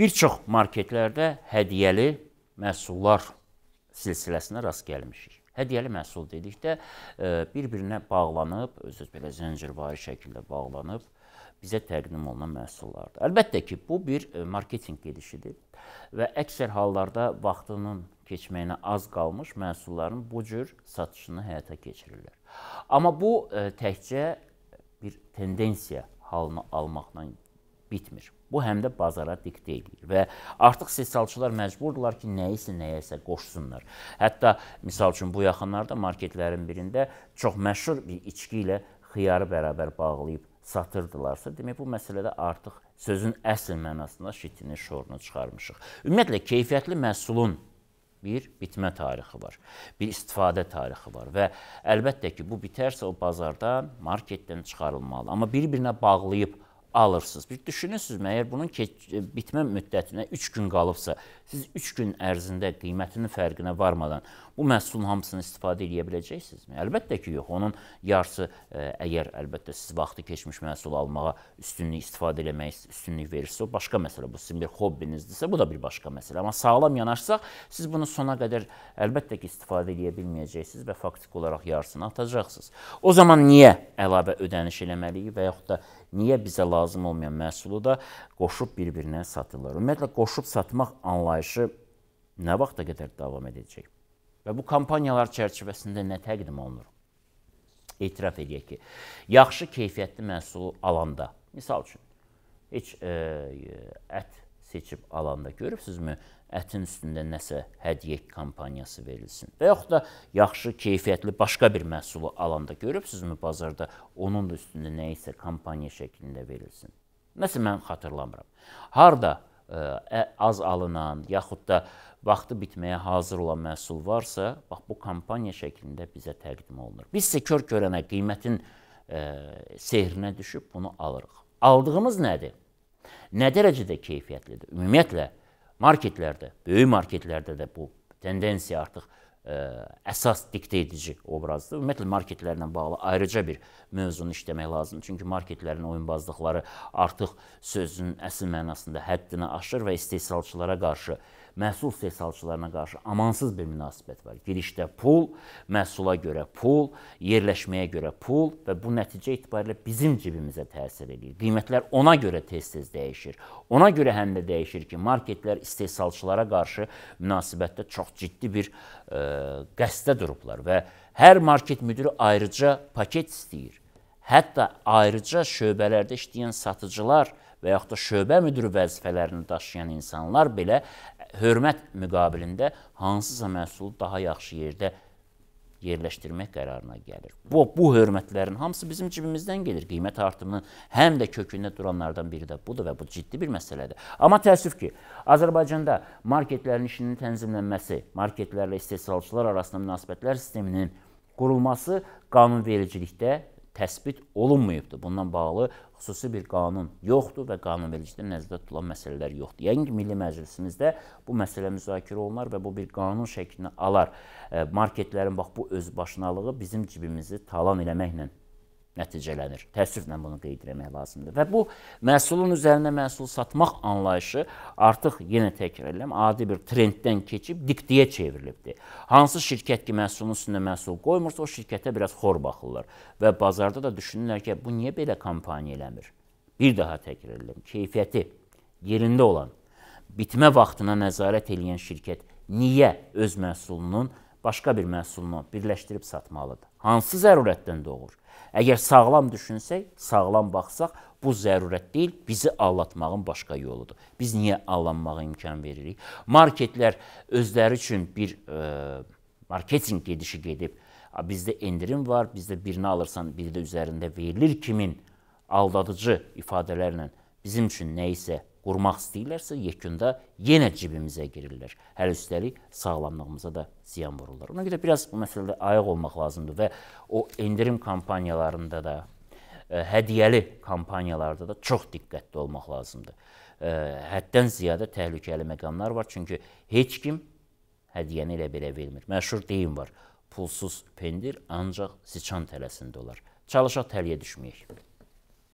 Bir çox marketlərdə hədiyyəli məhsullar silsiləsinə rast gəlmişik. Hədiyyəli məhsul dedikdə e, bir-birinə bağlanıb, özü belə zəncirvari şəkildə bağlanıb bizə təqdim olunan məhsullardır. Əlbəttə ki, bu bir e, marketinq gedişidir və əksər hallarda vaxtının keçməyinə az qalmış məhsulların bu cür satışını həyata keçirirlər. Amma bu e, təkcə bir tendensiya halını almaqla bitmir. Bu həm də bazara diktə eləyir və artıq istehsalçılar məcburdular ki, nəyisə nəyəsə qoşsunlar. Hətta misal üçün bu yaxınlarda marketlərin birində çox məşhur bir içki ilə xiyarı bərabər bağlayıb satırdılarsa, demək bu məsələdə artıq sözün əsl mənasında şitini, şorunu çıxarmışıq. Ümumiyyətlə keyfiyyətli məhsulun bir bitmə tarixi var, bir istifadə tarixi var və əlbəttə ki, bu bitərsə o bazardan, marketdən çıxarılmalı. Amma bir-birinə bağlayıb alırsınız. Bir düşünürsünüz, məyər bunun e, bitmə müddətinə 3 gün qalıbsa, siz 3 gün ərzində qiymətinin fərqinə varmadan bu məhsulun hamısını istifadə edə biləcəksinizmi? Əlbəttə ki, yox. Onun yarısı e, əgər əlbəttə siz vaxtı keçmiş məhsul almağa üstünlük istifadə eləmək üstünlük verirsə, o başqa məsələ. Bu sizin bir hobbinizdirsə, bu da bir başqa məsələ. Amma sağlam yanaşsaq, siz bunu sona qədər əlbəttə ki, istifadə edə bilməyəcəksiniz və faktik olaraq yarısını atacaqsınız. O zaman niyə əlavə ödəniş eləməliyik və yaxud da niyə bizə lazım olmayan məhsulu da qoşub bir-birinə satırlar. Ümumiyyətlə qoşub satmaq anlayışı nə vaxta qədər davam edəcək? Və bu kampaniyalar çərçivəsində nə təqdim olunur? Etiraf edək ki, yaxşı keyfiyyətli məhsulu alanda, misal üçün, heç ə, e, ət seçib alanda görürsünüzmü? ətin üstündə nəsə hədiyyə kampaniyası verilsin. Və yaxud da yaxşı, keyfiyyətli başqa bir məhsulu alanda görübsünüzmü bazarda onun da üstündə nə isə kampaniya şəklində verilsin. Nəsə mən xatırlamıram. Harda e, ə, az alınan, yaxud da vaxtı bitməyə hazır olan məhsul varsa, bax bu kampaniya şəklində bizə təqdim olunur. Biz isə kör-körənə qiymətin ə, e, sehrinə düşüb bunu alırıq. Aldığımız nədir? Nə dərəcədə keyfiyyətlidir? Ümumiyyətlə Marketlərdə, böyük marketlərdə də bu tendensiya artıq ə, e, əsas diktə edici obrazdır. Ümumiyyətlə marketlərlə bağlı ayrıca bir mövzunu işləmək lazımdır. Çünki marketlərin oyunbazlıqları artıq sözün əsl mənasında həddini aşır və istehsalçılara qarşı məhsul istehsalçılarına qarşı amansız bir münasibət var. Girişdə pul, məhsula görə pul, yerləşməyə görə pul və bu nəticə itibarilə bizim cibimizə təsir eləyir. Qiymətlər ona görə tez-tez dəyişir. Ona görə həm də dəyişir ki, marketlər istehsalçılara qarşı münasibətdə çox ciddi bir ə, e, qəstdə durublar və hər market müdiri ayrıca paket istəyir Hətta ayrıca şöbələrdə işləyən satıcılar və yaxud da şöbə müdiri vəzifələrini daşıyan insanlar belə hörmət müqabilində hansısa məhsulu daha yaxşı yerdə yerləşdirmək qərarına gəlir. Bu bu hörmətlərin hamısı bizim cibimizdən gelir. Qiymət artımının həm də kökündə duranlardan biri də budur və bu ciddi bir məsələdir. Amma təəssüf ki, Azərbaycanda marketlərin işinin tənzimlənməsi, marketlərlə istehsalçılar arasında münasibətlər sisteminin qurulması qanunvericilikdə təsbit olunmayıbdır. Bundan bağlı xüsusi bir qanun yoxdur və qanunvericilikdə nəzərdə tutulan məsələlər yoxdur. Yəni ki, Milli Məclisimizdə bu məsələ müzakirə olunar və bu bir qanun şəklini alar. E, marketlərin bax bu özbaşınalığı bizim cibimizi talan eləməklə nəticələnir. Təəssüflə bunu qeyd etmək lazımdır. Və bu məhsulun üzərinə məhsul satmaq anlayışı artıq yenə təkrar edirəm, adi bir trenddən keçib diktəyə çevrilibdi. Hansı şirkət ki məhsulun üstünə məhsul qoymursa, o şirkətə biraz xor baxırlar və bazarda da düşünürlər ki, bu niyə belə kampaniya eləmir? Bir daha təkrar edirəm, keyfiyyəti yerində olan, bitmə vaxtına nəzarət edən şirkət niyə öz məhsulunun başqa bir məhsulunu birləşdirib satmalıdır. Hansı zərurətdən doğur? Əgər sağlam düşünsək, sağlam baxsaq, bu zərurət deyil, bizi aldatmağın başqa yoludur. Biz niyə aldanmağa imkan veririk? Marketlər özləri üçün bir e, marketinq gedişi gedib, bizdə endirim var, bizdə birini alırsan, biri də üzərində verilir kimin aldadıcı ifadələrlə bizim üçün nə isə qurmaq istəyirlərsə, yekunda yenə cibimizə girirlər. Hələ üstəlik sağlamlığımıza da ziyan vururlar. Ona görə biraz bu məsələdə ayıq olmaq lazımdır və o endirim kampaniyalarında da, ə, e, hədiyəli kampaniyalarda da çox diqqətli olmaq lazımdır. Ə, e, həddən ziyadə təhlükəli məqamlar var, çünki heç kim hədiyəni elə belə vermir. Məşhur deyim var: pulsuz pendir ancaq siçan tələsində olar. Çalışaq təliyə düşməyək.